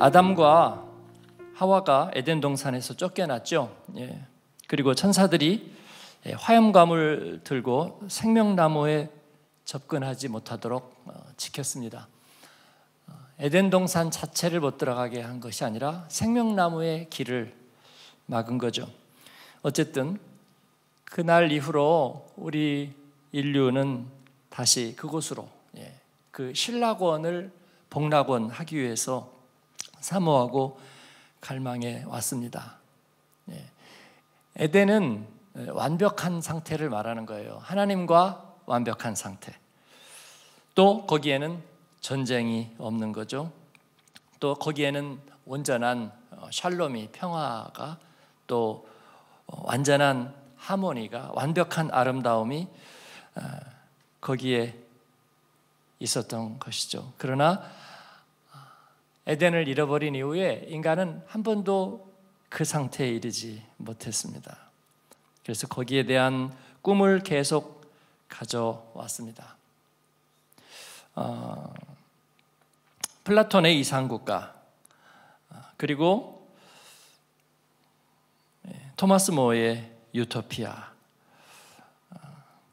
아담과 하와가 에덴 동산에서 쫓겨났죠. 예. 그리고 천사들이 예, 화염감을 들고 생명나무에 접근하지 못하도록 어, 지켰습니다. 어, 에덴 동산 자체를 못 들어가게 한 것이 아니라 생명나무의 길을 막은 거죠. 어쨌든 그날 이후로 우리 인류는 다시 그곳으로 예, 그 신라권을 복락원 하기 위해서 사모하고 갈망해 왔습니다. 예. 에덴은 예, 완벽한 상태를 말하는 거예요. 하나님과 완벽한 상태. 또 거기에는 전쟁이 없는 거죠. 또 거기에는 온전한 어, 샬롬이 평화가 또 어, 완전한 하모니가 완벽한 아름다움이 어, 거기에 있었던 것이죠. 그러나 에덴을 잃어버린 이후에 인간은 한 번도 그 상태에 이르지 못했습니다. 그래서 거기에 대한 꿈을 계속 가져왔습니다. 어, 플라톤의 이상국가 어, 그리고 예, 토마스 모의 유토피아 어,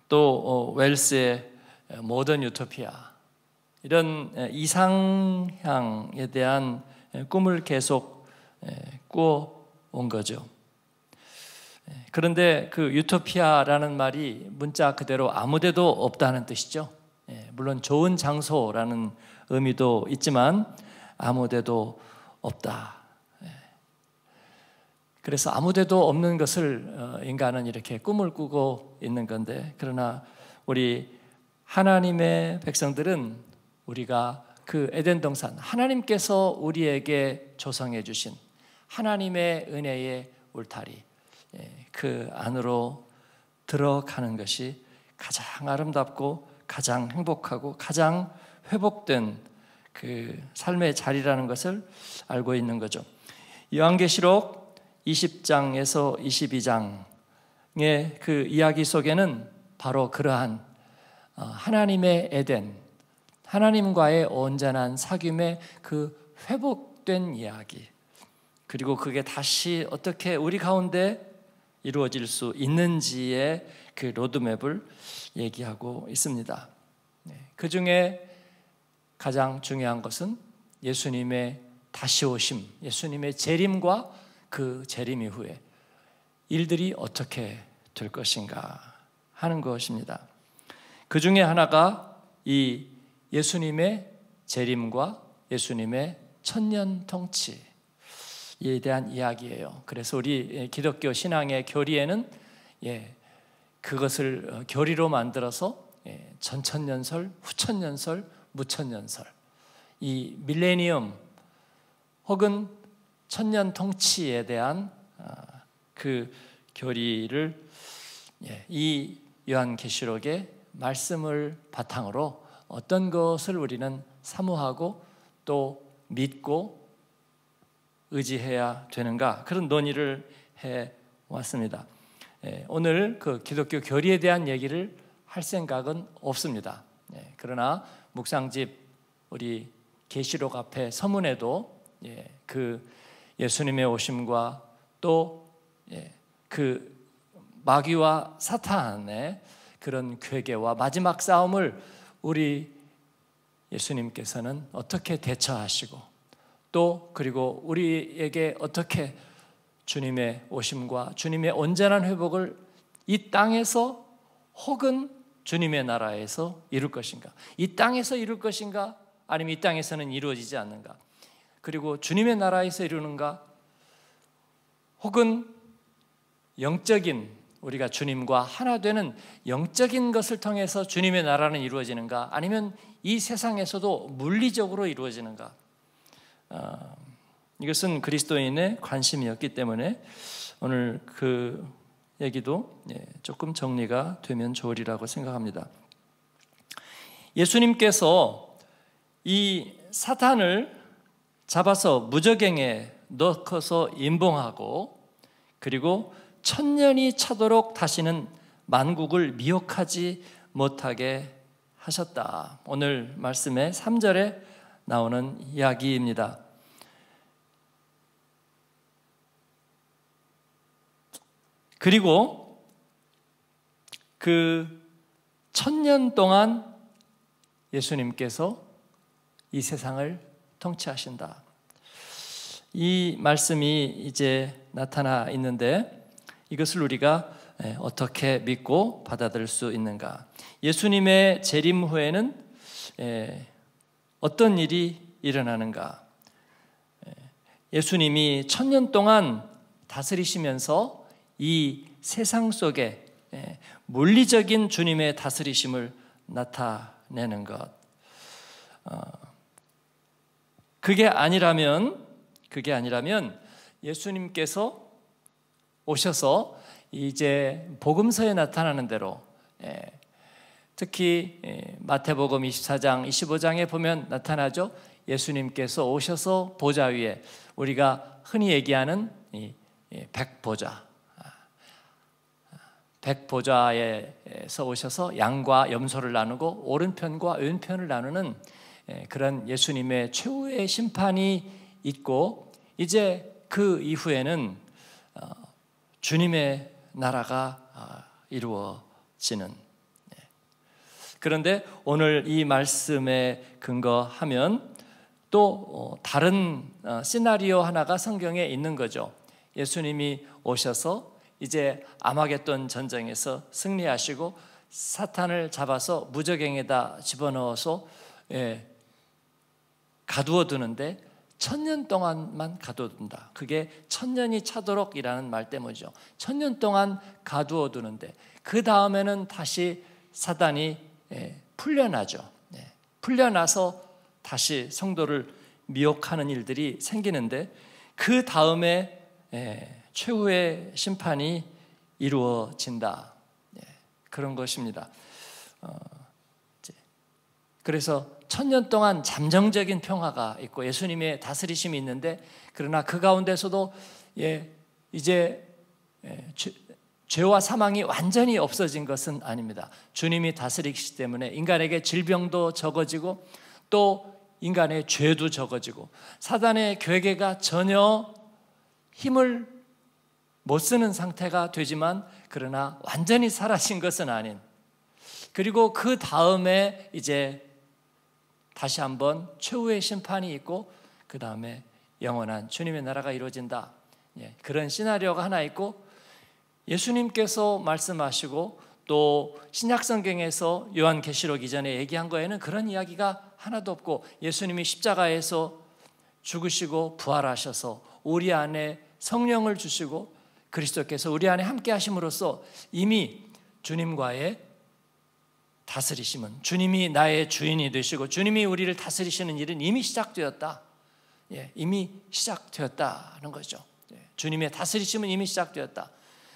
또 어, 웰스의 모던 유토피아 이런 이상향에 대한 꿈을 계속 꾸어온 거죠. 그런데 그 유토피아라는 말이 문자 그대로 아무데도 없다는 뜻이죠. 물론 좋은 장소라는 의미도 있지만 아무데도 없다. 그래서 아무데도 없는 것을 어, 인간은 이렇게 꿈을 꾸고 있는 건데 그러나 우리 하나님의 백성들은 우리가 그 에덴 동산 하나님께서 우리에게 조성해 주신 하나님의 은혜의 울타리 예, 그 안으로 들어가는 것이 가장 아름답고 가장 행복하고 가장 회복된 그 삶의 자리라는 것을 알고 있는 거죠. 요한계시록 20장에서 22장의 그 이야기 속에는 바로 그러한 어, 하나님의 에덴, 하나님과의 온전한 사귐의 그 회복된 이야기. 그리고 그게 다시 어떻게 우리 가운데 이루어질 수 있는지의 그 로드맵을 얘기하고 있습니다. 네, 그 중에 가장 중요한 것은 예수님의 다시 오심, 예수님의 재림과 그 재림 이후에 일들이 어떻게 될 것인가 하는 것입니다. 그 중에 하나가 이 예수님의 재림과 예수님의 천년 통치에 대한 이야기예요. 그래서 우리 예, 기독교 신앙의 교리에는 예, 그것을 어, 교리로 만들어서 예, 전천년설, 후천년설, 무천년설, 이 밀레니엄 혹은 천년 통치에 대한 아, 그 교리를 예, 이 요한계시록의 말씀을 바탕으로 어떤 것을 우리는 사모하고 또 믿고 의지해야 되는가 그런 논의를 해 왔습니다. 예, 오늘 그 기독교 결의에 대한 얘기를 할 생각은 없습니다. 예, 그러나 묵상집 우리 계시록 앞에 서문에도 예, 그 예수님의 오심과 또 그 마귀와 사탄의 그런 괴계와 마지막 싸움을 우리 예수님께서는 어떻게 대처하시고 또 그리고 우리에게 어떻게 주님의 오심과 주님의 온전한 회복을 이 땅에서 혹은 주님의 나라에서 이룰 것인가? 이 땅에서 이룰 것인가? 아니면 이 땅에서는 이루어지지 않는가? 그리고 주님의 나라에서 이루는가? 혹은 영적인 우리가 주님과 하나 되는 영적인 것을 통해서 주님의 나라는 이루어지는가 아니면 이 세상에서도 물리적으로 이루어지는가 어, 이것은 그리스도인의 관심이었기 때문에 오늘 그 얘기도 예, 조금 정리가 되면 좋으리라고 생각합니다. 예수님께서 이 사탄을 잡아서 무적행에 넣어서 임봉하고 그리고 천년이 차도록 다시는 만국을 미혹하지 못하게 하셨다. 오늘 말씀의 3절에 나오는 이야기입니다. 그리고 그 천년 동안 예수님께서 이 세상을 통치하신다. 이 말씀이 이제 나타나 있는데 이것을 우리가 예, 어떻게 믿고 받아들일 수 있는가? 예수님의 재림 후에는 예, 어떤 일이 일어나는가? 예, 예수님이 천년 동안 다스리시면서 이 세상 속에 물리적인 주님의 다스리심을 나타내는 것. 어, 그게 아니라면, 그게 아니라면 예수님께서 오셔서 이제 복음서에 나타나는 대로 예, 특히 예, 마태복음 24장 25장에 보면 나타나죠. 예수님께서 오셔서 보좌 위에 우리가 흔히 얘기하는 예, 백보좌 백보좌에서 오셔서 양과 염소를 나누고 오른편과 왼편을 나누는 그런 예수님의 최후의 심판이 있고 이제 그 이후에는 주님의 나라가 아, 이루어지는 예. 그런데 오늘 이 말씀에 근거하면 또 어, 다른 어, 시나리오 하나가 성경에 있는 거죠. 예수님이 오셔서 이제 암마겟돈 전쟁에서 승리하시고 사탄을 잡아서 무적행에다 집어넣어서 예, 가두어 두는데 천년 동안만 가둬둔다. 그게 천년이 차도록이라는 말 때문이죠. 천 년 동안 가두어 두는데 그 다음에는 다시 사단이 예, 풀려나죠. 예, 풀려나서 다시 성도를 미혹하는 일들이 생기는데 그 다음에 예, 최후의 심판이 이루어진다. 그런 것입니다. 어, 그래서 천년 동안 잠정적인 평화가 있고 예수님의 다스리심이 있는데 그러나 그 가운데서도 예, 이제 예, 죄, 죄와 사망이 완전히 없어진 것은 아닙니다. 주님이 다스리시기 때문에 인간에게 질병도 적어지고 또 인간의 죄도 적어지고 사단의 괴계가 전혀 힘을 못 쓰는 상태가 되지만 그러나 완전히 사라진 것은 아닌 그리고 그 다음에 이제 다시 한번 최후의 심판이 있고 그 다음에 영원한 주님의 나라가 이루어진다. 예, 그런 시나리오가 하나 있고 예수님께서 말씀하시고 또 신약성경에서 요한계시록 이전에 얘기한 거에는 그런 이야기가 하나도 없고 예수님이 십자가에서 죽으시고 부활하셔서 우리 안에 성령을 주시고 그리스도께서 우리 안에 함께 하심으로써 이미 주님과의 다스리심은 주님이 나의 주인이 되시고 주님이 우리를 다스리시는 일은 이미 시작되었다. 예, 이미 시작되었다는 거죠. 예, 주님의 다스리심은 이미 시작되었다.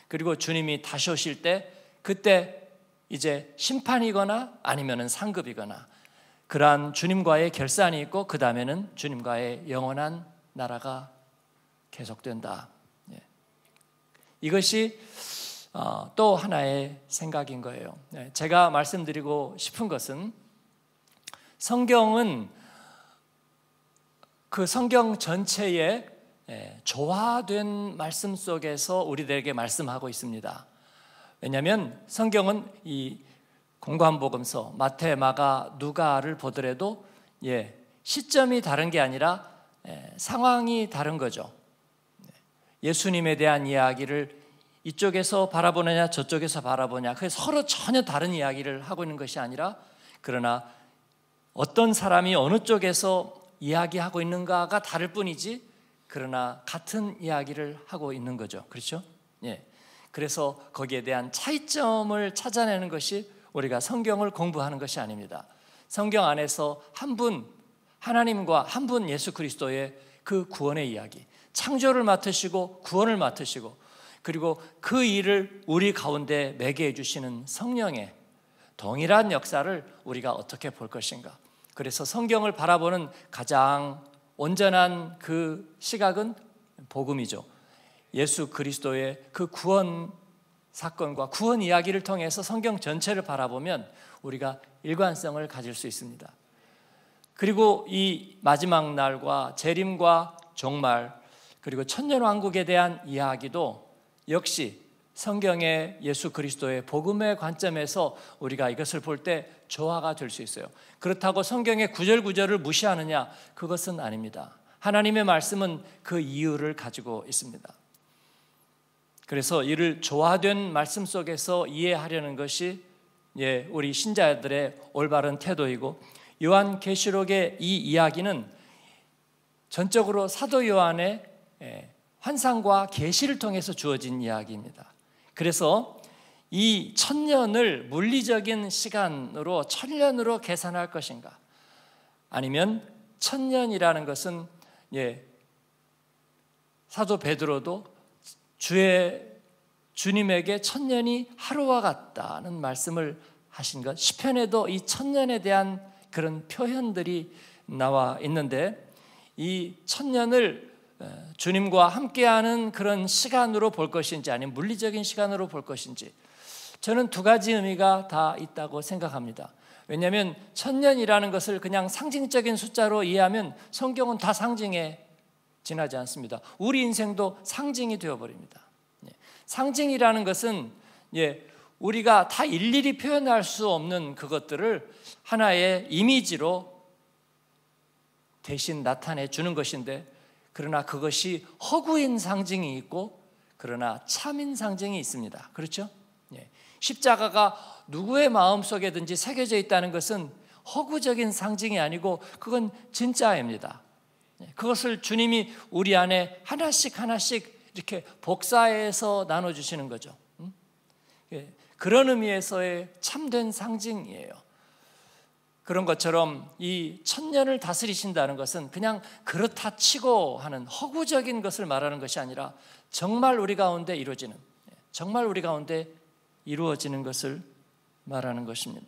그리고 주님이 다시 오실 때 그때 이제 심판이거나 아니면은 상급이거나 그러한 주님과의 결산이 있고 그 다음에는 주님과의 영원한 나라가 계속된다. 예. 이것이 어, 또 하나의 생각인 거예요. 네, 제가 말씀드리고 싶은 것은 성경은 그 성경 전체에 예, 조화된 말씀 속에서 우리들에게 말씀하고 있습니다. 왜냐하면 성경은 이 공관복음서 마태, 마가, 누가를 보더라도 예, 시점이 다른 게 아니라 예, 상황이 다른 거죠. 네, 예수님에 대한 이야기를 이쪽에서 바라보느냐 저쪽에서 바라보냐 그 서로 전혀 다른 이야기를 하고 있는 것이 아니라 그러나 어떤 사람이 어느 쪽에서 이야기하고 있는가가 다를 뿐이지 그러나 같은 이야기를 하고 있는 거죠. 그렇죠? 예. 그래서 거기에 대한 차이점을 찾아내는 것이 우리가 성경을 공부하는 것이 아닙니다. 성경 안에서 한 분 하나님과 한 분 예수 그리스도의 그 구원의 이야기, 창조를 맡으시고 구원을 맡으시고 그리고 그 일을 우리 가운데 매개 해주시는 성령의 동일한 역사를 우리가 어떻게 볼 것인가. 그래서 성경을 바라보는 가장 온전한 그 시각은 복음이죠. 예수 그리스도의 그 구원 사건과 구원 이야기를 통해서 성경 전체를 바라보면 우리가 일관성을 가질 수 있습니다. 그리고 이 마지막 날과 재림과 종말 그리고 천년 왕국에 대한 이야기도 역시 성경의 예수 그리스도의 복음의 관점에서 우리가 이것을 볼 때 조화가 될 수 있어요. 그렇다고 성경의 구절구절을 무시하느냐? 그것은 아닙니다. 하나님의 말씀은 그 이유를 가지고 있습니다. 그래서 이를 조화된 말씀 속에서 이해하려는 것이 예, 우리 신자들의 올바른 태도이고 요한 계시록의 이 이야기는 전적으로 사도 요한의 예, 환상과 계시를 통해서 주어진 이야기입니다. 그래서 이 천년을 물리적인 시간으로 천년으로 계산할 것인가? 아니면 천년이라는 것은 예, 사도 베드로도 주의 주님에게 천년이 하루와 같다는 말씀을 하신 것 시편에도 이 천년에 대한 그런 표현들이 나와 있는데 이 천년을 주님과 함께하는 그런 시간으로 볼 것인지 아니면 물리적인 시간으로 볼 것인지 저는 두 가지 의미가 다 있다고 생각합니다. 왜냐하면 천년이라는 것을 그냥 상징적인 숫자로 이해하면 성경은 다 상징에 지나지 않습니다. 우리 인생도 상징이 되어버립니다. 예, 상징이라는 것은 예, 우리가 다 일일이 표현할 수 없는 그것들을 하나의 이미지로 대신 나타내 주는 것인데 그러나 그것이 허구인 상징이 있고 그러나 참인 상징이 있습니다. 그렇죠? 예. 십자가가 누구의 마음 속에든지 새겨져 있다는 것은 허구적인 상징이 아니고 그건 진짜입니다. 예. 그것을 주님이 우리 안에 하나씩 하나씩 이렇게 복사해서 나눠주시는 거죠. 음? 예. 그런 의미에서의 참된 상징이에요. 그런 것처럼 이 천년을 다스리신다는 것은 그냥 그렇다 치고 하는 허구적인 것을 말하는 것이 아니라 정말 우리 가운데 이루어지는, 예, 정말 우리 가운데 이루어지는 것을 말하는 것입니다.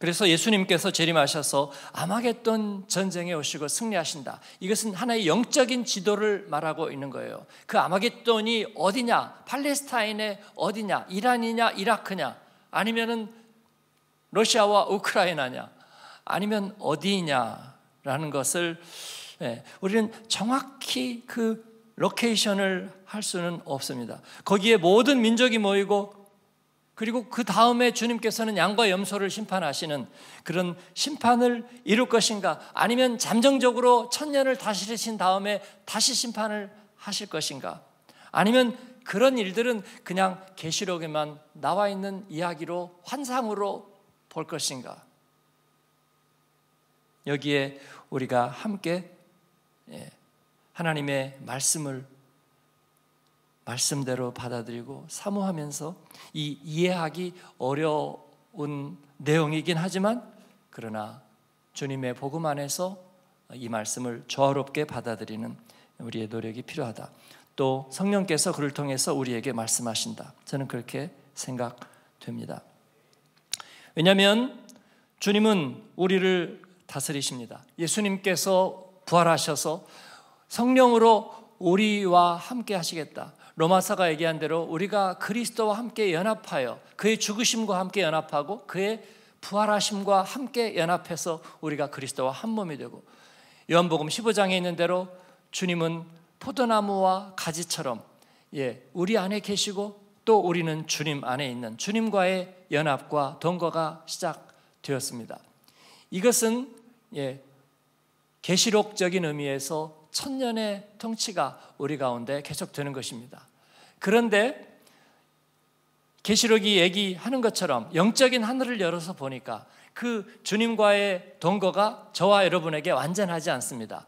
그래서 예수님께서 재림하셔서 아마겟돈 전쟁에 오시고 승리하신다. 이것은 하나의 영적인 지도를 말하고 있는 거예요. 그 아마겟돈이 어디냐? 팔레스타인의 어디냐? 이란이냐? 이라크냐? 아니면은 러시아와 우크라이나냐? 아니면 어디냐라는 것을 예, 우리는 정확히 그 로케이션을 할 수는 없습니다. 거기에 모든 민족이 모이고 그리고 그 다음에 주님께서는 양과 염소를 심판하시는 그런 심판을 이룰 것인가 아니면 잠정적으로 천년을 다스리신 다음에 다시 심판을 하실 것인가 아니면 그런 일들은 그냥 계시록에만 나와 있는 이야기로 환상으로 볼 것인가? 여기에 우리가 함께 예, 하나님의 말씀을 말씀대로 받아들이고 사모하면서 이 이해하기 어려운 내용이긴 하지만 그러나 주님의 복음 안에서 이 말씀을 조화롭게 받아들이는 우리의 노력이 필요하다. 또 성령께서 그를 통해서 우리에게 말씀하신다. 저는 그렇게 생각됩니다. 왜냐하면 주님은 우리를 다스리십니다. 예수님께서 부활하셔서 성령으로 우리와 함께 하시겠다. 로마사가 얘기한 대로 우리가 그리스도와 함께 연합하여 그의 죽으심과 함께 연합하고 그의 부활하심과 함께 연합해서 우리가 그리스도와 한 몸이 되고 요한복음 15장에 있는 대로 주님은 포도나무와 가지처럼 예, 우리 안에 계시고 또 우리는 주님 안에 있는 주님과의 연합과 동거가 시작되었습니다. 이것은 예, 계시록적인 의미에서 천년의 통치가 우리 가운데 계속되는 것입니다. 그런데 계시록이 얘기하는 것처럼 영적인 하늘을 열어서 보니까 그 주님과의 동거가 저와 여러분에게 완전하지 않습니다.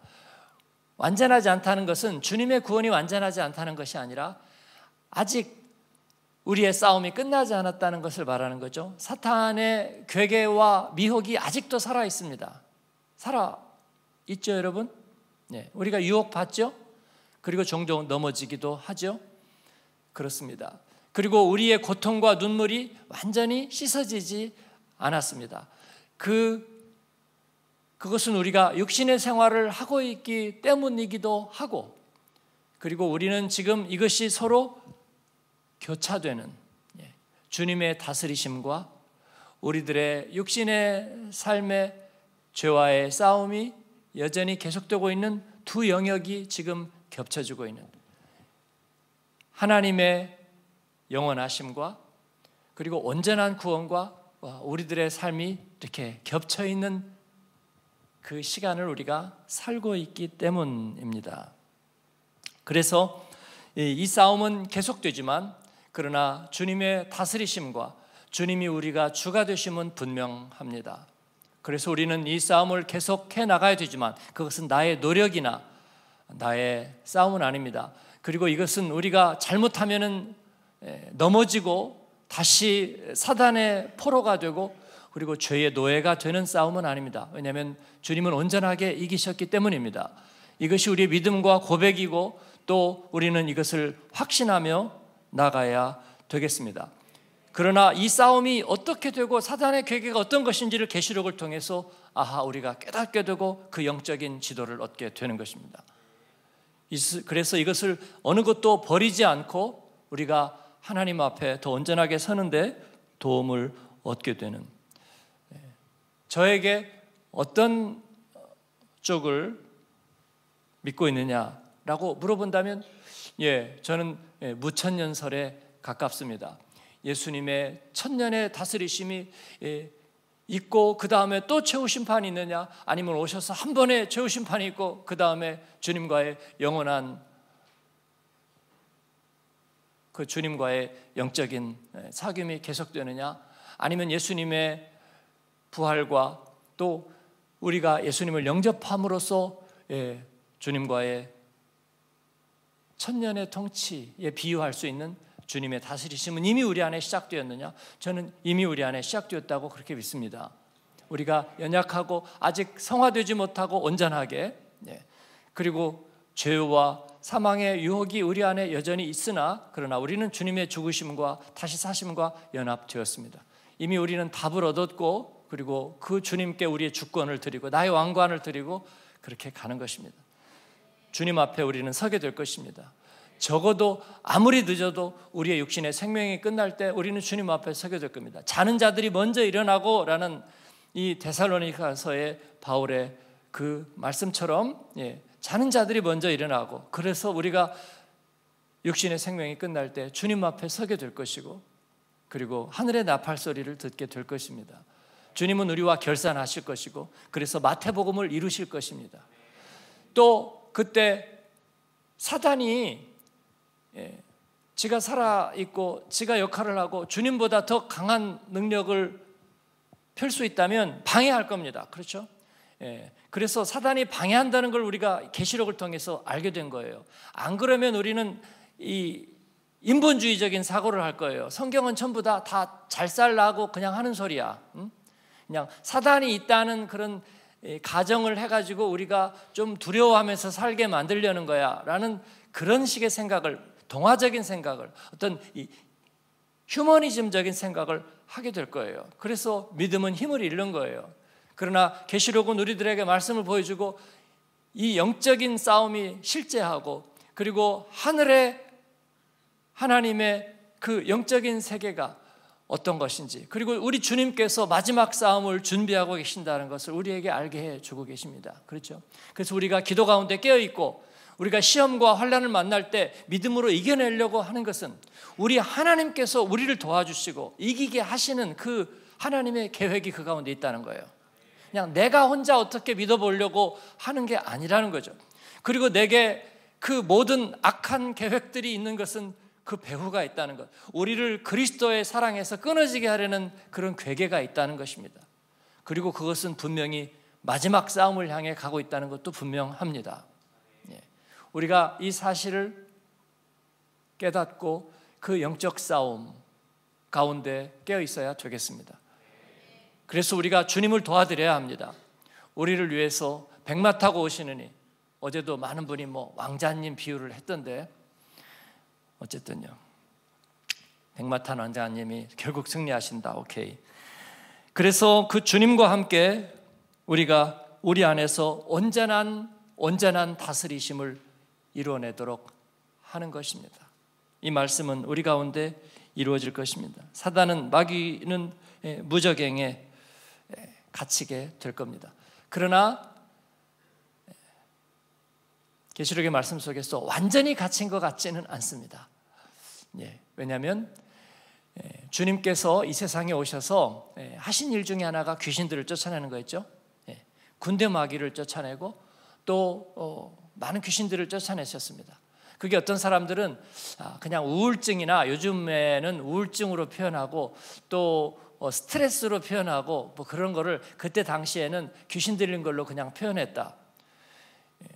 완전하지 않다는 것은 주님의 구원이 완전하지 않다는 것이 아니라 아직 우리의 싸움이 끝나지 않았다는 것을 말하는 거죠. 사탄의 괴계와 미혹이 아직도 살아 있습니다. 살아 있죠, 여러분? 네, 우리가 유혹받죠? 그리고 종종 넘어지기도 하죠. 그렇습니다. 그리고 우리의 고통과 눈물이 완전히 씻어지지 않았습니다. 그 그것은 우리가 육신의 생활을 하고 있기 때문이기도 하고 그리고 우리는 지금 이것이 서로 교차되는 예, 주님의 다스리심과 우리들의 육신의 삶의 죄와의 싸움이 여전히 계속되고 있는 두 영역이 지금 겹쳐지고 있는 하나님의 영원하심과 그리고 온전한 구원과 우리들의 삶이 이렇게 겹쳐 있는 그 시간을 우리가 살고 있기 때문입니다. 그래서 이 싸움은 계속되지만 그러나 주님의 다스리심과 주님이 우리가 주가 되심은 분명합니다. 그래서 우리는 이 싸움을 계속해 나가야 되지만 그것은 나의 노력이나 나의 싸움은 아닙니다. 그리고 이것은 우리가 잘못하면은 예, 넘어지고 다시 사단의 포로가 되고 그리고 죄의 노예가 되는 싸움은 아닙니다. 왜냐하면 주님은 온전하게 이기셨기 때문입니다. 이것이 우리의 믿음과 고백이고 또 우리는 이것을 확신하며 나가야 되겠습니다. 그러나 이 싸움이 어떻게 되고 사단의 계계가 어떤 것인지를 계시록을 통해서 아하 우리가 깨닫게 되고 그 영적인 지도를 얻게 되는 것입니다. 그래서 이것을 어느 것도 버리지 않고 우리가 하나님 앞에 더 온전하게 서는데 도움을 얻게 되는 예, 저에게 어떤 쪽을 믿고 있느냐라고 물어본다면 예, 저는 예, 무천년설에 가깝습니다. 예수님의 천년의 다스리심이 예, 있고 그 다음에 또 최후 심판이 있느냐 아니면 오셔서 한 번에 최후 심판이 있고 그 다음에 주님과의 영원한 그 주님과의 영적인 예, 사귐이 계속되느냐 아니면 예수님의 부활과 또 우리가 예수님을 영접함으로써 예, 주님과의 천년의 통치에 비유할 수 있는 주님의 다스리심은 이미 우리 안에 시작되었느냐? 저는 이미 우리 안에 시작되었다고 그렇게 믿습니다. 우리가 연약하고 아직 성화되지 못하고 온전하게 예. 그리고 죄와 사망의 유혹이 우리 안에 여전히 있으나 그러나 우리는 주님의 죽으심과 다시 사심과 연합되었습니다. 이미 우리는 답을 얻었고 그리고 그 주님께 우리의 주권을 드리고 나의 왕관을 드리고 그렇게 가는 것입니다. 주님 앞에 우리는 서게 될 것입니다. 적어도 아무리 늦어도 우리의 육신의 생명이 끝날 때 우리는 주님 앞에 서게 될 겁니다. 자는 자들이 먼저 일어나고라는 이 데살로니가서의 바울의 그 말씀처럼 예, 자는 자들이 먼저 일어나고 그래서 우리가 육신의 생명이 끝날 때 주님 앞에 서게 될 것이고 그리고 하늘의 나팔 소리를 듣게 될 것입니다. 주님은 우리와 결산하실 것이고 그래서 마태복음을 이루실 것입니다. 또 그때 사단이 예, 지가 살아 있고 지가 역할을 하고 주님보다 더 강한 능력을 펼 수 있다면 방해할 겁니다. 그렇죠? 예, 그래서 사단이 방해한다는 걸 우리가 계시록을 통해서 알게 된 거예요. 안 그러면 우리는 이 인본주의적인 사고를 할 거예요. 성경은 전부 다 다 잘 살라고 그냥 하는 소리야. 응? 그냥 사단이 있다는 그런 가정을 해가지고 우리가 좀 두려워하면서 살게 만들려는 거야. 라는 그런 식의 생각을 동화적인 생각을 어떤 이 휴머니즘적인 생각을 하게 될 거예요. 그래서 믿음은 힘을 잃는 거예요. 그러나 계시록은 우리들에게 말씀을 보여주고 이 영적인 싸움이 실제하고 그리고 하늘의 하나님의 그 영적인 세계가 어떤 것인지 그리고 우리 주님께서 마지막 싸움을 준비하고 계신다는 것을 우리에게 알게 해 주고 계십니다. 그렇죠? 그래서 우리가 기도 가운데 깨어 있고 우리가 시험과 환란을 만날 때 믿음으로 이겨내려고 하는 것은 우리 하나님께서 우리를 도와주시고 이기게 하시는 그 하나님의 계획이 그 가운데 있다는 거예요. 그냥 내가 혼자 어떻게 믿어보려고 하는 게 아니라는 거죠. 그리고 내게 그 모든 악한 계획들이 있는 것은 그 배후가 있다는 것. 우리를 그리스도의 사랑에서 끊어지게 하려는 그런 괴계가 있다는 것입니다. 그리고 그것은 분명히 마지막 싸움을 향해 가고 있다는 것도 분명합니다. 우리가 이 사실을 깨닫고 그 영적 싸움 가운데 깨어 있어야 되겠습니다. 그래서 우리가 주님을 도와드려야 합니다. 우리를 위해서 백마 타고 오시느니 어제도 많은 분이 뭐 왕자님 비유를 했던데 어쨌든요. 백마 탄 왕자님이 결국 승리하신다. 오케이. 그래서 그 주님과 함께 우리가 우리 안에서 온전한 온전한 다스리심을 이루어내도록 하는 것입니다. 이 말씀은 우리 가운데 이루어질 것입니다. 사단은 마귀는 예, 무적행에 예, 갇히게 될 겁니다. 그러나 예, 계시록의 말씀 속에서 완전히 갇힌 것 같지는 않습니다. 예, 왜냐하면 주님께서 이 세상에 오셔서 하신 일 중에 하나가 귀신들을 쫓아내는 거였죠. 군대 마귀를 쫓아내고 또 어, 많은 귀신들을 쫓아내셨습니다. 그게 어떤 사람들은 아, 그냥 우울증이나 요즘에는 우울증으로 표현하고 또 어, 스트레스로 표현하고 뭐 그런 거를 그때 당시에는 귀신 들린 걸로 그냥 표현했다. 예.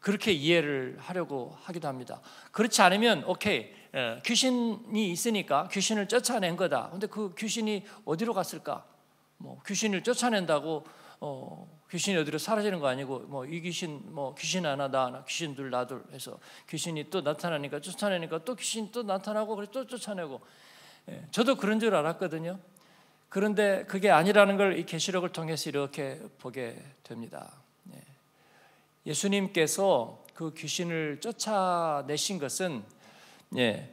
그렇게 이해를 하려고 하기도 합니다. 그렇지 않으면 오케이 예, 귀신이 있으니까 귀신을 쫓아낸 거다. 근데 그 귀신이 어디로 갔을까? 뭐 귀신을 쫓아낸다고 어, 귀신이 어디로 사라지는 거 아니고 뭐 이 귀신 뭐 귀신 하나 나 하나 귀신 둘나둘 해서 귀신이 또 나타나니까 쫓아내니까 또 귀신 또 나타나고 그래 또 쫓아내고 예, 저도 그런 줄 알았거든요. 그런데 그게 아니라는 걸 이 계시록을 통해서 이렇게 보게 됩니다. 예. 예수님께서 그 귀신을 쫓아내신 것은 예,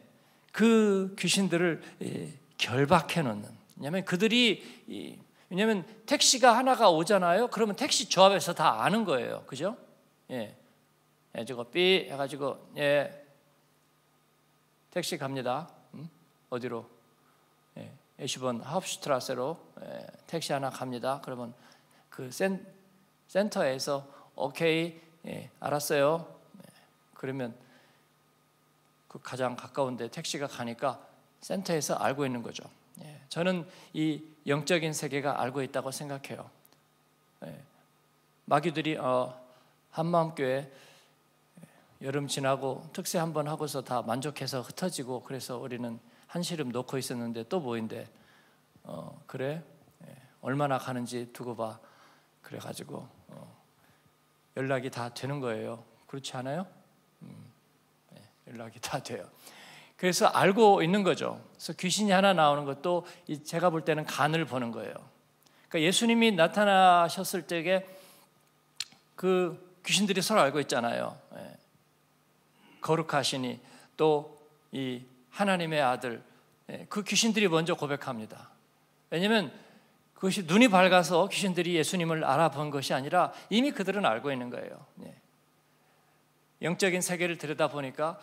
그 귀신들을 예, 결박해 놓는 왜냐하면 그들이 왜냐하면 택시가 하나가 오잖아요. 그러면 택시 조합에서 다 아는 거예요. 그죠? 예. 예, 저거 삐 해가지고 예 택시 갑니다. 음? 어디로? 예, 20번 하프슈트라세로 예, 택시 하나 갑니다. 그러면 그 센, 센터에서 오케이 예, 알았어요. 예, 그러면 그 가장 가까운데 택시가 가니까 센터에서 알고 있는 거죠. 예, 저는 이 영적인 세계가 알고 있다고 생각해요. 예. 마귀들이 어, 한마음교회 예, 여름 지나고 특세 한번 하고서 다 만족해서 흩어지고 그래서 우리는 한시름 놓고 있었는데 또 모인데 어, 그래 예. 얼마나 가는지 두고 봐 그래가지고 어, 연락이 다 되는 거예요. 그렇지 않아요? 음, 연락이 다 돼요. 그래서 알고 있는 거죠. 그래서 귀신이 하나 나오는 것도 제가 볼 때는 간을 보는 거예요. 그러니까 예수님이 나타나셨을 때에 그 귀신들이 서로 알고 있잖아요. 예. 거룩하시니 또 이 하나님의 아들 예, 그 귀신들이 먼저 고백합니다. 왜냐하면 그것이 눈이 밝아서 귀신들이 예수님을 알아본 것이 아니라 이미 그들은 알고 있는 거예요. 예. 영적인 세계를 들여다 보니까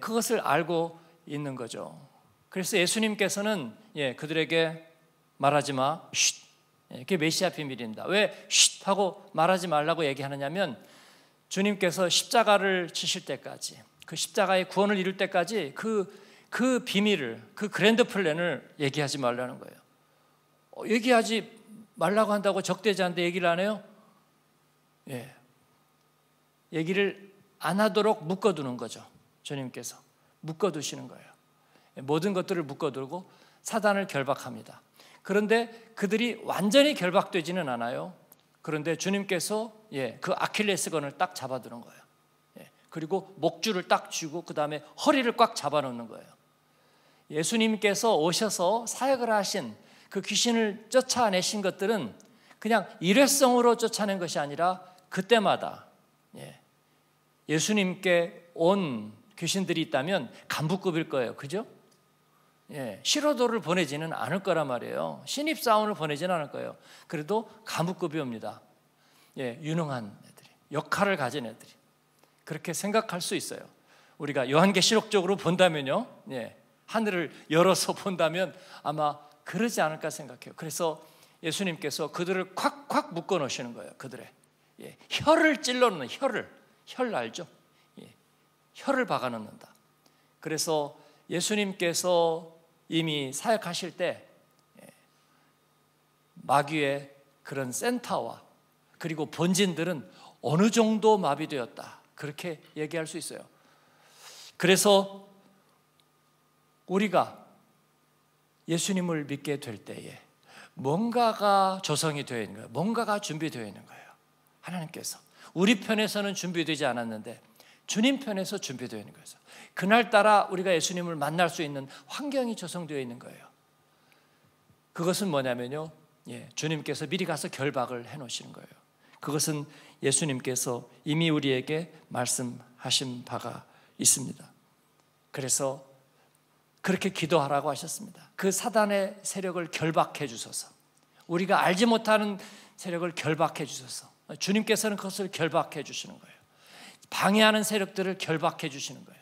그것을 알고 있는 거죠. 그래서 예수님께서는 예, 그들에게 말하지 마. 쉿. 이게 예, 메시아 비밀입니다. 왜 쉿 하고 말하지 말라고 얘기하느냐면 주님께서 십자가를 치실 때까지 그 십자가의 구원을 이룰 때까지 그그 그 비밀을, 그 그랜드 플랜을 얘기하지 말라는 거예요. 어, 얘기하지 말라고 한다고 적대자한테 얘기를 안 해요? 예. 얘기를 안 하도록 묶어두는 거죠. 주님께서. 묶어두시는 거예요. 모든 것들을 묶어두고 사단을 결박합니다. 그런데 그들이 완전히 결박되지는 않아요. 그런데 주님께서 예, 그 아킬레스건을 딱 잡아두는 거예요. 예, 그리고 목줄을 딱 쥐고 그 다음에 허리를 꽉 잡아놓는 거예요. 예수님께서 오셔서 사역을 하신 그 귀신을 쫓아내신 것들은 그냥 일회성으로 쫓아낸 것이 아니라 그때마다 예, 예수님께 온 귀신들이 있다면 간부급일 거예요. 그죠? 예, 시로도를 보내지는 않을 거란 말이에요. 신입 사원을 보내지는 않을 거예요. 그래도 간부급이 옵니다. 예, 유능한 애들이, 역할을 가진 애들이 그렇게 생각할 수 있어요. 우리가 요한계시록적으로 본다면요, 예, 하늘을 열어서 본다면 아마 그러지 않을까 생각해요. 그래서 예수님께서 그들을 콱콱 묶어 놓으시는 거예요. 그들의 예, 혀를 찔러 놓는 혀를 혈 알죠? 혀를 박아 넣는다. 그래서 예수님께서 이미 사역하실 때 예, 마귀의 그런 센터와 그리고 본진들은 어느 정도 마비되었다. 그렇게 얘기할 수 있어요. 그래서 우리가 예수님을 믿게 될 때에 뭔가가 조성이 되어 있는 거예요. 뭔가가 준비되어 있는 거예요. 하나님께서. 우리 편에서는 준비되지 않았는데 주님 편에서 준비되어 있는 거죠 그날따라 우리가 예수님을 만날 수 있는 환경이 조성되어 있는 거예요. 그것은 뭐냐면요. 예, 주님께서 미리 가서 결박을 해 놓으시는 거예요. 그것은 예수님께서 이미 우리에게 말씀하신 바가 있습니다. 그래서 그렇게 기도하라고 하셨습니다. 그 사단의 세력을 결박해 주소서. 우리가 알지 못하는 세력을 결박해 주소서. 주님께서는 그것을 결박해 주시는 거예요. 방해하는 세력들을 결박해 주시는 거예요.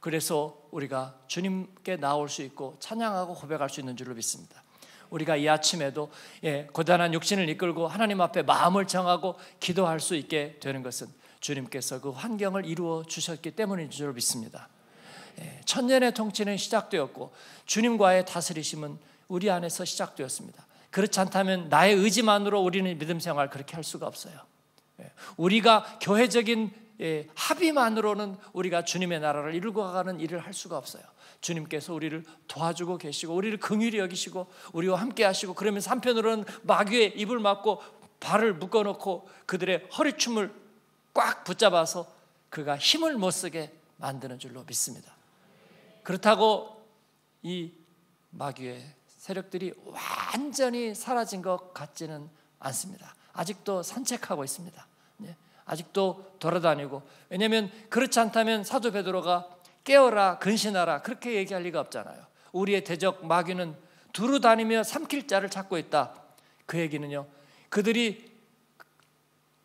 그래서 우리가 주님께 나올 수 있고 찬양하고 고백할 수 있는 줄로 믿습니다. 우리가 이 아침에도 예, 고단한 육신을 이끌고 하나님 앞에 마음을 정하고 기도할 수 있게 되는 것은 주님께서 그 환경을 이루어 주셨기 때문인 줄로 믿습니다. 예, 천년의 통치는 시작되었고 주님과의 다스리심은 우리 안에서 시작되었습니다. 그렇지 않다면 나의 의지만으로 우리는 믿음 생활 그렇게 할 수가 없어요. 예, 우리가 교회적인 예, 합의만으로는 우리가 주님의 나라를 이루고 가는 일을 할 수가 없어요. 주님께서 우리를 도와주고 계시고 우리를 긍휼히 여기시고 우리와 함께 하시고 그러면 한편으로는 마귀의 입을 막고 발을 묶어놓고 그들의 허리춤을 꽉 붙잡아서 그가 힘을 못 쓰게 만드는 줄로 믿습니다. 그렇다고 이 마귀의 세력들이 완전히 사라진 것 같지는 않습니다. 아직도 산책하고 있습니다. 아직도 돌아다니고 왜냐하면 그렇지 않다면 사도 베드로가 깨어라 근신하라 그렇게 얘기할 리가 없잖아요. 우리의 대적 마귀는 두루 다니며 삼킬 자를 찾고 있다. 그 얘기는요. 그들이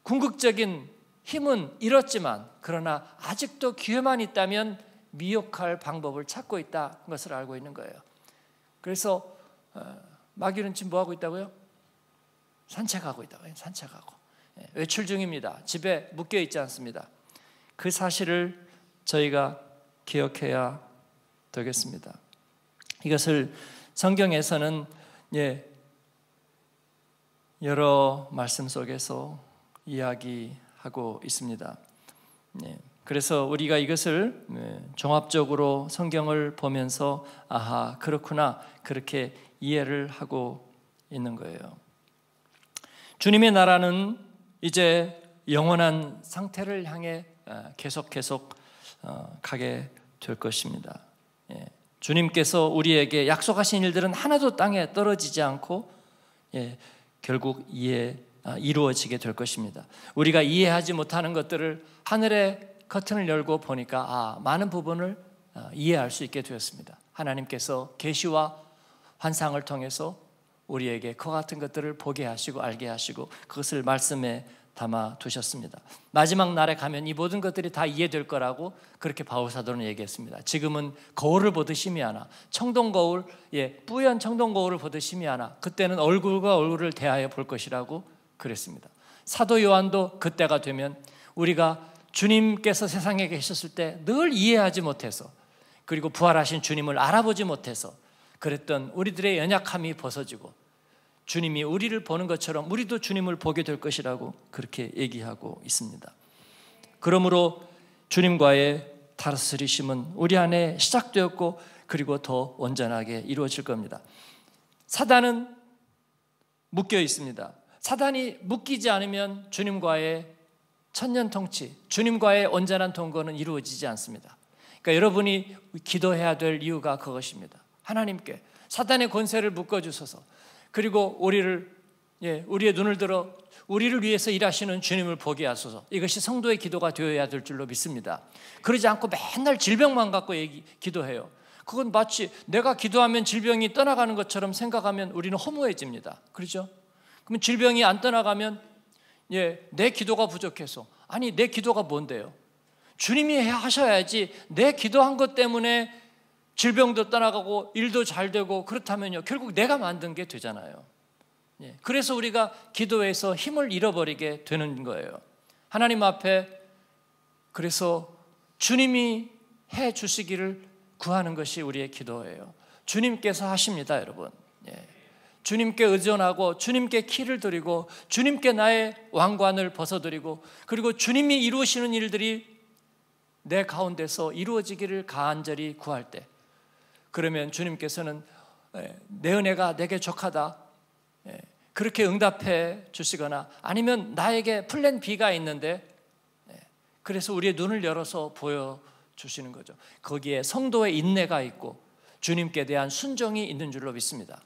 궁극적인 힘은 잃었지만 그러나 아직도 기회만 있다면 미혹할 방법을 찾고 있다 것을 알고 있는 거예요. 그래서 어, 마귀는 지금 뭐 하고 있다고요? 산책하고 있다고요. 산책하고. 외출 중입니다. 집에 묶여 있지 않습니다. 그 사실을 저희가 기억해야 되겠습니다. 이것을 성경에서는 예, 여러 말씀 속에서 이야기하고 있습니다. 예, 그래서 우리가 이것을 예, 종합적으로 성경을 보면서 아하 그렇구나 그렇게 이해를 하고 있는 거예요. 주님의 나라는 이제 영원한 상태를 향해 어, 계속 계속 어, 가게 될 것입니다. 예. 주님께서 우리에게 약속하신 일들은 하나도 땅에 떨어지지 않고 예, 결국 이해 아, 이루어지게 될 것입니다. 우리가 이해하지 못하는 것들을 하늘의 커튼을 열고 보니까 아 많은 부분을 어, 이해할 수 있게 되었습니다. 하나님께서 계시와 환상을 통해서 우리에게 그 같은 것들을 보게 하시고 알게 하시고 그것을 말씀에 담아 두셨습니다. 마지막 날에 가면 이 모든 것들이 다 이해될 거라고 그렇게 바울 사도는 얘기했습니다. 지금은 거울을 보듯 심히하나 청동 거울, 예, 뿌연 청동 거울을 보듯 심히하나 그때는 얼굴과 얼굴을 대하여 볼 것이라고 그랬습니다. 사도 요한도 그때가 되면 우리가 주님께서 세상에 계셨을 때 늘 이해하지 못해서 그리고 부활하신 주님을 알아보지 못해서 그랬던 우리들의 연약함이 벗어지고 주님이 우리를 보는 것처럼 우리도 주님을 보게 될 것이라고 그렇게 얘기하고 있습니다. 그러므로 주님과의 다스리심은 우리 안에 시작되었고 그리고 더 온전하게 이루어질 겁니다. 사단은 묶여 있습니다. 사단이 묶이지 않으면 주님과의 천년통치, 주님과의 온전한 동거는 이루어지지 않습니다. 그러니까 여러분이 기도해야 될 이유가 그것입니다. 하나님께 사단의 권세를 묶어 주소서. 그리고 우리를 예, 우리의 눈을 들어 우리를 위해서 일하시는 주님을 보게 하소서. 이것이 성도의 기도가 되어야 될 줄로 믿습니다. 그러지 않고 맨날 질병만 갖고 얘기, 기도해요. 그건 마치 내가 기도하면 질병이 떠나가는 것처럼 생각하면 우리는 허무해집니다. 그렇죠? 그럼 질병이 안 떠나가면 예, 내 기도가 부족해서 아니 내 기도가 뭔데요? 주님이 하셔야지 내 기도한 것 때문에 질병도 떠나가고 일도 잘 되고 그렇다면요. 결국 내가 만든 게 되잖아요. 예. 그래서 우리가 기도에서 힘을 잃어버리게 되는 거예요. 하나님 앞에 그래서 주님이 해 주시기를 구하는 것이 우리의 기도예요. 주님께서 하십니다, 여러분. 예. 주님께 의존하고 주님께 키를 드리고 주님께 나의 왕관을 벗어드리고 그리고 주님이 이루시는 일들이 내 가운데서 이루어지기를 간절히 구할 때 그러면 주님께서는 예, 내 은혜가 내게 적하다. 예, 그렇게 응답해 주시거나 아니면 나에게 플랜 B가 있는데 예, 그래서 우리의 눈을 열어서 보여 주시는 거죠. 거기에 성도의 인내가 있고 주님께 대한 순종이 있는 줄로 믿습니다.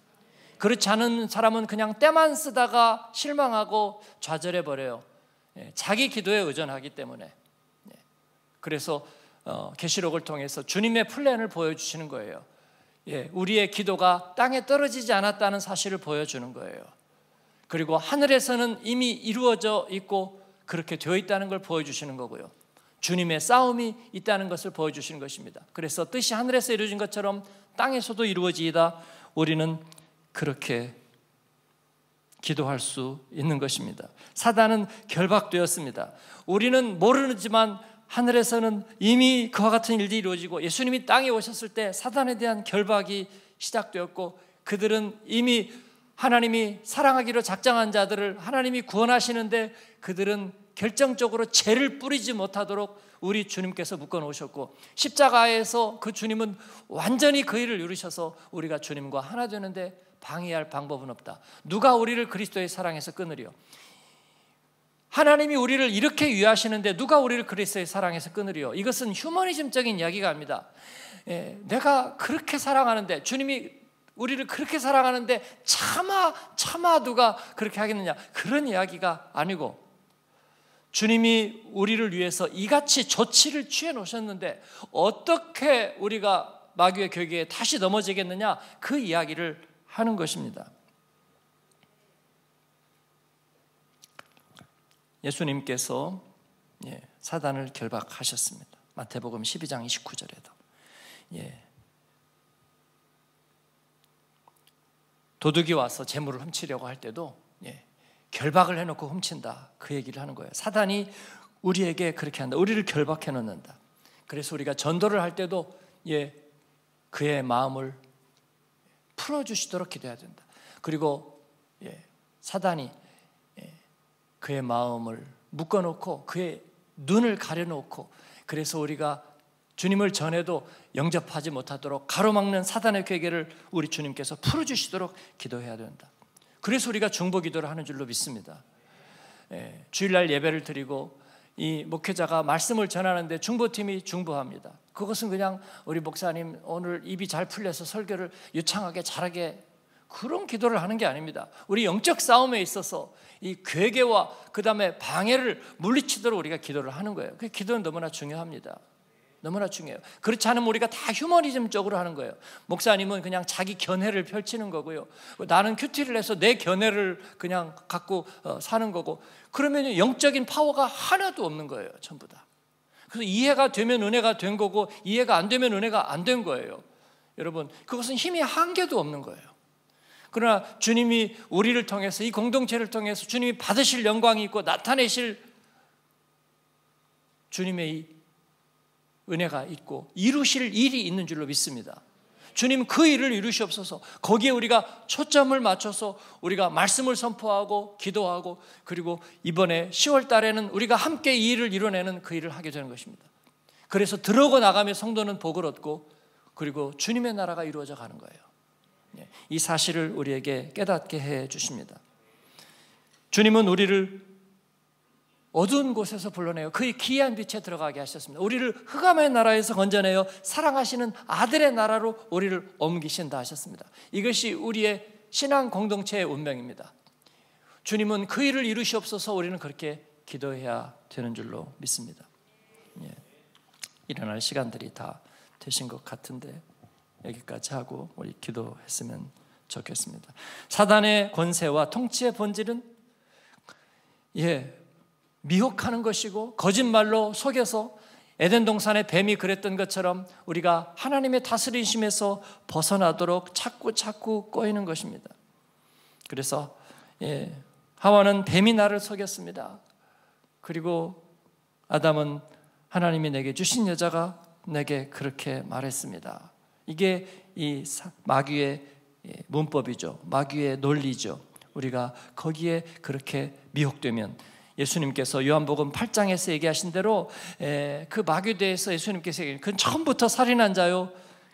그렇지 않은 사람은 그냥 때만 쓰다가 실망하고 좌절해 버려요. 자기 기도에 의존하기 때문에. 그래서 어, 계시록을 통해서 주님의 플랜을 보여주시는 거예요. 예, 우리의 기도가 땅에 떨어지지 않았다는 사실을 보여주는 거예요. 그리고 하늘에서는 이미 이루어져 있고 그렇게 되어 있다는 걸 보여주시는 거고요. 주님의 싸움이 있다는 것을 보여주시는 것입니다. 그래서 뜻이 하늘에서 이루어진 것처럼 땅에서도 이루어지이다. 우리는 그렇게 기도할 수 있는 것입니다. 사단은 결박되었습니다. 우리는 모르지만 하늘에서는 이미 그와 같은 일이 이루어지고 예수님이 땅에 오셨을 때 사단에 대한 결박이 시작되었고 그들은 이미 하나님이 사랑하기로 작정한 자들을 하나님이 구원하시는데 그들은 결정적으로 죄를 뿌리지 못하도록 우리 주님께서 묶어 놓으셨고 십자가에서 그 주님은 완전히 그 일을 이루셔서 우리가 주님과 하나 되는데 방해할 방법은 없다. 누가 우리를 그리스도의 사랑에서 끊으리요? 하나님이 우리를 이렇게 위하시는데 누가 우리를 그리스도의 사랑에서 끊으리요? 이것은 휴머니즘적인 이야기가 아닙니다. 예, 내가 그렇게 사랑하는데 주님이 우리를 그렇게 사랑하는데 차마 차마 누가 그렇게 하겠느냐 그런 이야기가 아니고 주님이 우리를 위해서 이같이 조치를 취해 놓으셨는데 어떻게 우리가 마귀의 교계에 다시 넘어지겠느냐 그 이야기를 하는 것입니다. 예수님께서 예, 사단을 결박하셨습니다. 마태복음 12장 29절에도. 예. 도둑이 와서 재물을 훔치려고 할 때도 예, 결박을 해놓고 훔친다. 그 얘기를 하는 거예요. 사단이 우리에게 그렇게 한다. 우리를 결박해 놓는다. 그래서 우리가 전도를 할 때도 예, 그의 마음을 풀어주시도록 기도해야 된다. 그리고 예, 사단이 그의 마음을 묶어놓고 그의 눈을 가려놓고 그래서 우리가 주님을 전에도 영접하지 못하도록 가로막는 사단의 괴계를 우리 주님께서 풀어주시도록 기도해야 된다. 그래서 우리가 중보 기도를 하는 줄로 믿습니다. 예, 주일날 예배를 드리고 이 목회자가 말씀을 전하는데 중보팀이 중보합니다. 그것은 그냥 우리 목사님 오늘 입이 잘 풀려서 설교를 유창하게 잘하게 그런 기도를 하는 게 아닙니다. 우리 영적 싸움에 있어서 이 괴계와 그 다음에 방해를 물리치도록 우리가 기도를 하는 거예요. 그 기도는 너무나 중요합니다. 너무나 중요해요. 그렇지 않으면 우리가 다 휴머니즘적으로 하는 거예요. 목사님은 그냥 자기 견해를 펼치는 거고요. 나는 큐티를 해서 내 견해를 그냥 갖고 어, 사는 거고. 그러면 영적인 파워가 하나도 없는 거예요. 전부 다. 그래서 이해가 되면 은혜가 된 거고 이해가 안 되면 은혜가 안 된 거예요. 여러분, 그것은 힘이 한 개도 없는 거예요. 그러나 주님이 우리를 통해서 이 공동체를 통해서 주님이 받으실 영광이 있고 나타내실 주님의 은혜가 있고 이루실 일이 있는 줄로 믿습니다. 주님 그 일을 이루시옵소서. 거기에 우리가 초점을 맞춰서 우리가 말씀을 선포하고 기도하고 그리고 이번에 10월 달에는 우리가 함께 이 일을 이뤄내는 그 일을 하게 되는 것입니다. 그래서 들어오고 나가며 성도는 복을 얻고 그리고 주님의 나라가 이루어져 가는 거예요. 예, 이 사실을 우리에게 깨닫게 해 주십니다. 주님은 우리를 어두운 곳에서 불러내요. 그의 기이한 빛에 들어가게 하셨습니다. 우리를 흑암의 나라에서 건져내어 사랑하시는 아들의 나라로 우리를 옮기신다 하셨습니다. 이것이 우리의 신앙 공동체의 운명입니다. 주님은 그 일을 이루시옵소서 우리는 그렇게 기도해야 되는 줄로 믿습니다. 예. 일어날 시간들이 다 되신 것 같은데 여기까지 하고 우리 기도했으면 좋겠습니다. 사단의 권세와 통치의 본질은 예, 미혹하는 것이고 거짓말로 속여서 에덴 동산의 뱀이 그랬던 것처럼 우리가 하나님의 다스리심에서 벗어나도록 자꾸 자꾸 꼬이는 것입니다. 그래서 예, 하와는 뱀이 나를 속였습니다. 그리고 아담은 하나님이 내게 주신 여자가 내게 그렇게 말했습니다. 이게 이 마귀의 예, 문법이죠. 마귀의 논리죠. 우리가 거기에 그렇게 미혹되면 예수님께서 요한복음 8장에서 얘기하신 대로 예, 그 마귀에 대해서 예수님께서 얘기하신 그건 처음부터 살인한 자요.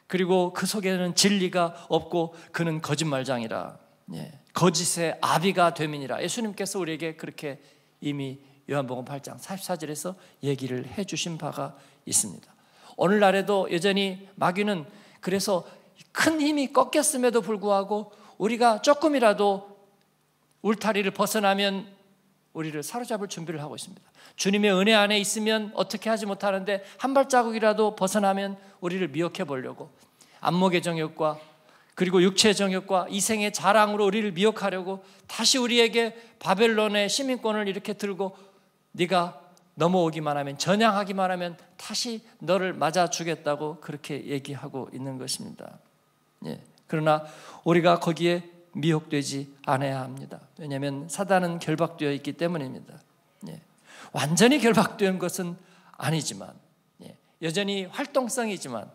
그리고 그 속에는 진리가 없고 그는 거짓말장이라. 예, 거짓의 아비가 되민이라. 예수님께서 우리에게 그렇게 이미 요한복음 8장 44절에서 얘기를 해 주신 바가 있습니다. 오늘날에도 여전히 마귀는 그래서 큰 힘이 꺾였음에도 불구하고 우리가 조금이라도 울타리를 벗어나면 우리를 사로잡을 준비를 하고 있습니다. 주님의 은혜 안에 있으면 어떻게 하지 못하는데 한 발자국이라도 벗어나면 우리를 미혹해 보려고 안목의 정욕과 그리고 육체의 정욕과 이생의 자랑으로 우리를 미혹하려고 다시 우리에게 바벨론의 시민권을 이렇게 들고 네가 넘어오기만 하면 전향하기만 하면 다시 너를 맞아 주겠다고 그렇게 얘기하고 있는 것입니다. 예. 그러나 우리가 거기에 미혹되지 않아야 합니다. 왜냐하면 사단은 결박되어 있기 때문입니다. 예. 완전히 결박된 것은 아니지만 예. 여전히 활동성이지만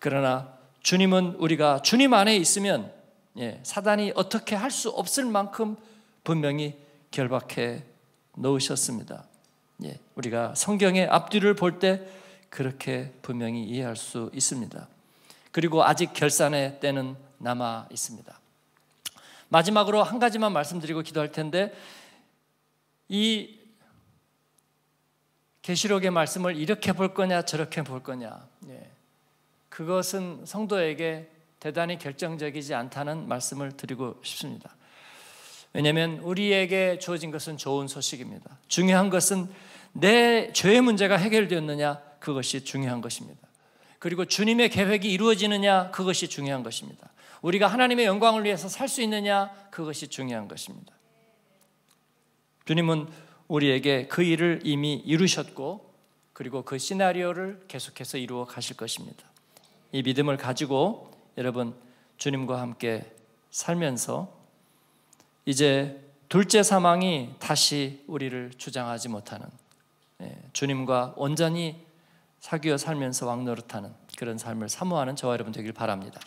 그러나 주님은 우리가 주님 안에 있으면 예. 사단이 어떻게 할 수 없을 만큼 분명히 결박해 놓으셨습니다. 예, 우리가 성경의 앞뒤를 볼 때 그렇게 분명히 이해할 수 있습니다. 그리고 아직 결산의 때는 남아 있습니다. 마지막으로 한 가지만 말씀드리고 기도할 텐데 이 계시록의 말씀을 이렇게 볼 거냐 저렇게 볼 거냐 예. 그것은 성도에게 대단히 결정적이지 않다는 말씀을 드리고 싶습니다. 왜냐하면 우리에게 주어진 것은 좋은 소식입니다. 중요한 것은 내 죄의 문제가 해결되었느냐? 그것이 중요한 것입니다. 그리고 주님의 계획이 이루어지느냐? 그것이 중요한 것입니다. 우리가 하나님의 영광을 위해서 살 수 있느냐? 그것이 중요한 것입니다. 주님은 우리에게 그 일을 이미 이루셨고, 그리고 그 시나리오를 계속해서 이루어 가실 것입니다. 이 믿음을 가지고 여러분 주님과 함께 살면서 이제 둘째 사망이 다시 우리를 주장하지 못하는 예, 주님과 온전히 사귀어 살면서 왕노릇하는 그런 삶을 사모하는 저와 여러분 되길 바랍니다.